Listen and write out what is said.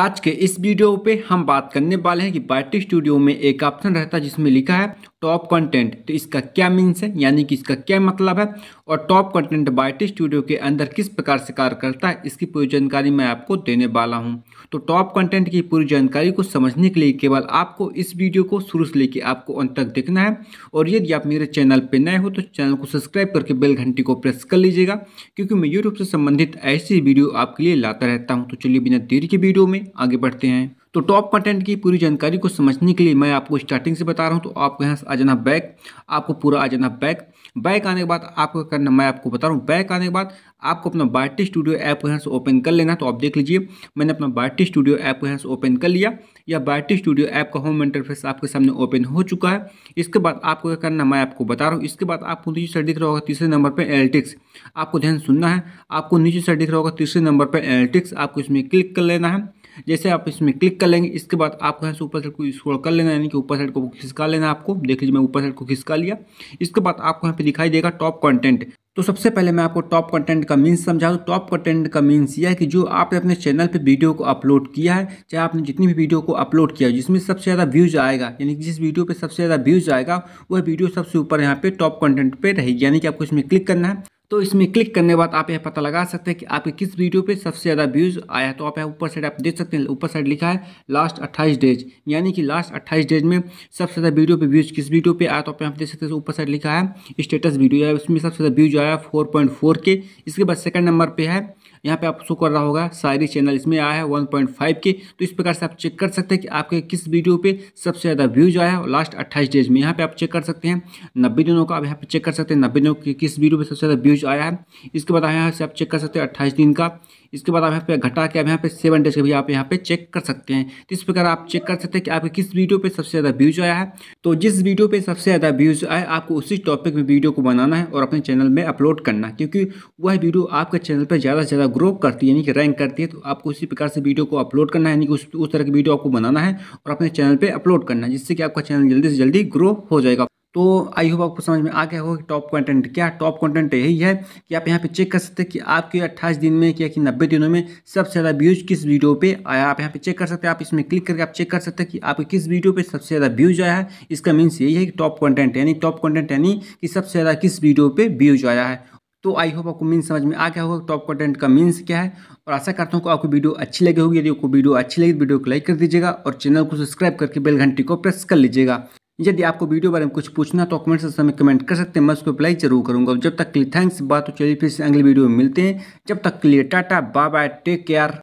आज के इस वीडियो पे हम बात करने वाले हैं कि बायोटिक स्टूडियो में एक ऑप्शन रहता है जिसमें लिखा है टॉप कंटेंट तो इसका क्या मीन्स है यानी कि इसका क्या मतलब है और टॉप कंटेंट बायटी स्टूडियो के अंदर किस प्रकार से कार्य करता है इसकी पूरी जानकारी मैं आपको देने वाला हूँ तो टॉप कंटेंट की पूरी जानकारी को समझने के लिए केवल आपको इस वीडियो को शुरू से लेकर आपको अंत तक देखना है और यदि आप मेरे चैनल पर नए हो तो चैनल को सब्सक्राइब करके बेल घंटी को प्रेस कर लीजिएगा क्योंकि मैं यूट्यूब से संबंधित ऐसी वीडियो आपके लिए लाता रहता हूँ तो चलिए बिना देरी के वीडियो में आगे बढ़ते हैं तो टॉप कंटेंट की पूरी जानकारी को समझने के लिए मैं आपको स्टार्टिंग से बता रहा हूँ तो आपको यहाँ से आ जाना बैक आपको पूरा आ जाना बैक बैक आने के बाद आपको करना मैं आपको बता रहा हूँ बैक आने के बाद आपको अपना बायोटी स्टूडियो ऐप को यहाँ से ओपन कर लेना तो आप देख लीजिए मैंने अपना बायोटी स्टूडियो ऐप को यहाँ से ओपन कर लिया या बायोटी स्टूडियो ऐप का होम इंटरफेस आपके सामने ओपन हो चुका है इसके बाद आपको क्या करना मैं आपको बता रहा हूँ इसके बाद आपको नीचे साइड दिख रहा होगा तीसरे नंबर पर एल्टिक्स आपको ध्यान सुनना है आपको नीचे साइड दिख रहा होगा तीसरे नंबर पर एल्टिक्स आपको इसमें क्लिक कर लेना है जैसे आप इसमें क्लिक कर लेंगे इसके बाद आपको यहाँ से ऊपर साइड को स्क्रॉल कर लेना यानी कि ऊपर साइड को खिसका लेना आपको देख लीजिए मैं ऊपर साइड को खिसका लिया इसके बाद आपको यहाँ पे दिखाई देगा टॉप कंटेंट तो सबसे पहले मैं आपको टॉप कंटेंट का मीन्स समझाऊँ टॉप कंटेंट का मीन्स यह है कि जो आपने अपने चैनल पे वीडियो को अपलोड किया है चाहे आपने जितनी भी वीडियो को अपलोड किया जिसमें सबसे ज़्यादा व्यूज आएगा यानी कि जिस वीडियो पे सबसे ज़्यादा व्यूज आएगा वह वीडियो सबसे ऊपर यहाँ पे टॉप कंटेंट पे रहेगी यानी कि आपको इसमें क्लिक करना है तो इसमें क्लिक करने के बाद आप यह पता लगा सकते हैं कि आपके किस वीडियो पे सबसे ज़्यादा व्यूज़ आया है तो आप यहाँ ऊपर साइड आप देख सकते हैं ऊपर साइड लिखा है लास्ट अट्ठाईस डेज यानी कि लास्ट अट्ठाईस डेज में सबसे ज़्यादा वीडियो पे व्यूज़ किस वीडियो पे आया तो आप यहाँ देख सकते हैं ऊपर साइड लिखा है स्टेटस वीडियो है उसमें सबसे ज़्यादा व्यूज़ आया फोर के इसके बाद सेकेंड नंबर पर है यहाँ पे शो कर रहा होगा सारी चैनल इसमें आया है 1.5 के तो इस प्रकार से आप चेक कर सकते हैं कि आपके किस वीडियो पे सबसे ज़्यादा व्यूज आया है लास्ट अट्ठाईस डेज में यहाँ पे आप चेक कर सकते हैं नब्बे दिनों का आप यहाँ पे चेक कर सकते हैं नब्बे दिनों की किस वीडियो पर सबसे ज़्यादा व्यूज आया है इसके बाद यहाँ से आप चेक कर सकते हैं अट्ठाईस दिन का इसके बाद आप यहाँ पे घटा के आप यहाँ पे सेवन डेज का भी आप यहाँ पे चेक कर सकते हैं तो इस प्रकार आप चेक कर सकते हैं कि आपके किस वीडियो पे सबसे ज़्यादा व्यूज आया है तो जिस वीडियो पे सबसे ज़्यादा व्यूज आए आपको उसी टॉपिक में वीडियो को बनाना है और अपने चैनल में अपलोड करना क्योंकि वह वीडियो आपके चैनल पर ज़्यादा से ज़्यादा ग्रो करती है यानी कि रैंक करती है तो आपको उसी प्रकार से वीडियो को अपलोड करना है यानी कि उस तरह की वीडियो आपको बनाना है और अपने चैनल पर अपलोड करना है जिससे कि आपका चैनल जल्दी से जल्दी ग्रो हो जाएगा तो आई होप आपको समझ में आ गया होगा कि टॉप कंटेंट क्या टॉप कंटेंट यही है कि आप यहाँ पे चेक कर सकते हैं कि आपके 28 दिन में क्या कि 90 दिनों में सबसे ज़्यादा व्यूज़ किस वीडियो पे आया आप यहाँ पे चेक कर सकते हैं आप इसमें क्लिक करके आप चेक कर सकते हैं कि आपके किस वीडियो पे सबसे ज़्यादा व्यूज़ आया है इसका मीन्स यही है कि टॉप कॉन्टेंट यानी टॉप कॉन्टेंट यानी कि सबसे ज़्यादा किस वीडियो पर व्यूज़ आया है तो आई होप आपको मीन समझ में आ गया होगा टॉप कॉन्टेंट का मीन्स क्या है और आशा करता हूँ कि आपको वीडियो अच्छी लगी होगी यदि आपको वीडियो अच्छी लगी वीडियो तो को लाइक कर दीजिएगा और चैनल को सब्सक्राइब करके बेल घंटी को प्रेस कर लीजिएगा यदि आपको वीडियो बारे में कुछ पूछना तो कमेंट सेक्शन में कमेंट कर सकते हैं मैं उसको रिप्लाई जरूर करूँगा जब तक के लिए थैंक्स बात तो चलिए फिर से अगली वीडियो में मिलते हैं जब तक के लिए tata bye bye take care